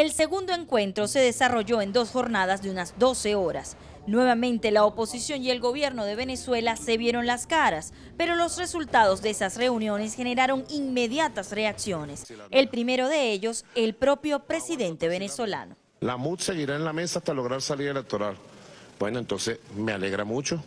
El segundo encuentro se desarrolló en dos jornadas de unas 12 horas. Nuevamente la oposición y el gobierno de Venezuela se vieron las caras, pero los resultados de esas reuniones generaron inmediatas reacciones. El primero de ellos, el propio presidente venezolano. La MUD seguirá en la mesa hasta lograr salir electoral. Bueno, entonces me alegra mucho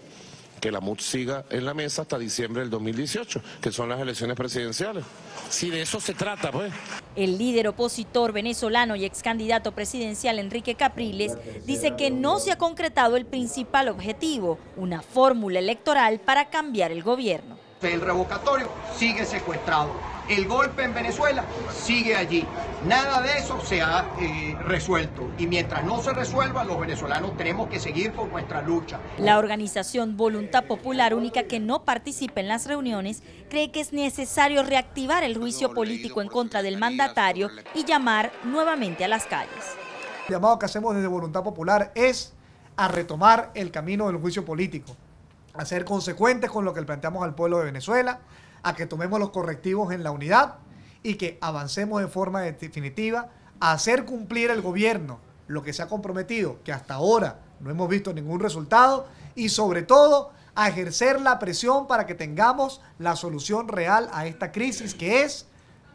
que la MUT siga en la mesa hasta diciembre del 2018, que son las elecciones presidenciales. Si de eso se trata, pues. El líder opositor venezolano y ex candidato presidencial Enrique Capriles dice que no se ha concretado el principal objetivo, una fórmula electoral para cambiar el gobierno. El revocatorio sigue secuestrado. El golpe en Venezuela sigue allí. Nada de eso se ha eh, resuelto. Y mientras no se resuelva, los venezolanos tenemos que seguir con nuestra lucha. La organización Voluntad Popular Única, que no participa en las reuniones, cree que es necesario reactivar el juicio político en contra del mandatario y llamar nuevamente a las calles. El llamado que hacemos desde Voluntad Popular es a retomar el camino del juicio político a ser consecuentes con lo que planteamos al pueblo de Venezuela, a que tomemos los correctivos en la unidad y que avancemos de forma definitiva a hacer cumplir el gobierno lo que se ha comprometido, que hasta ahora no hemos visto ningún resultado, y sobre todo a ejercer la presión para que tengamos la solución real a esta crisis, que es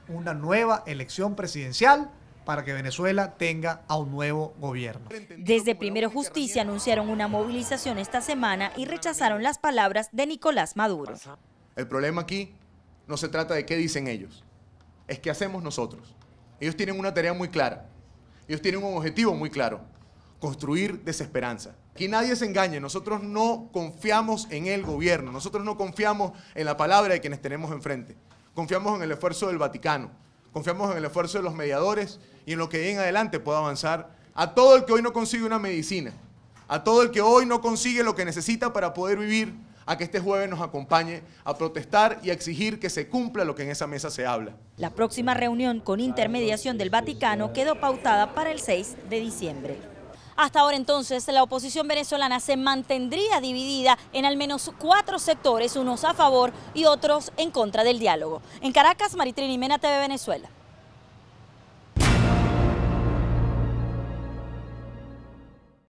una nueva elección presidencial para que Venezuela tenga a un nuevo gobierno. Desde Primero Justicia anunciaron una movilización esta semana y rechazaron las palabras de Nicolás Maduro. El problema aquí no se trata de qué dicen ellos, es qué hacemos nosotros. Ellos tienen una tarea muy clara, ellos tienen un objetivo muy claro, construir desesperanza. Aquí nadie se engañe, nosotros no confiamos en el gobierno, nosotros no confiamos en la palabra de quienes tenemos enfrente, confiamos en el esfuerzo del Vaticano, Confiamos en el esfuerzo de los mediadores y en lo que en adelante pueda avanzar a todo el que hoy no consigue una medicina, a todo el que hoy no consigue lo que necesita para poder vivir, a que este jueves nos acompañe a protestar y a exigir que se cumpla lo que en esa mesa se habla. La próxima reunión con intermediación del Vaticano quedó pautada para el 6 de diciembre. Hasta ahora entonces la oposición venezolana se mantendría dividida en al menos cuatro sectores, unos a favor y otros en contra del diálogo. En Caracas, y Mena TV Venezuela.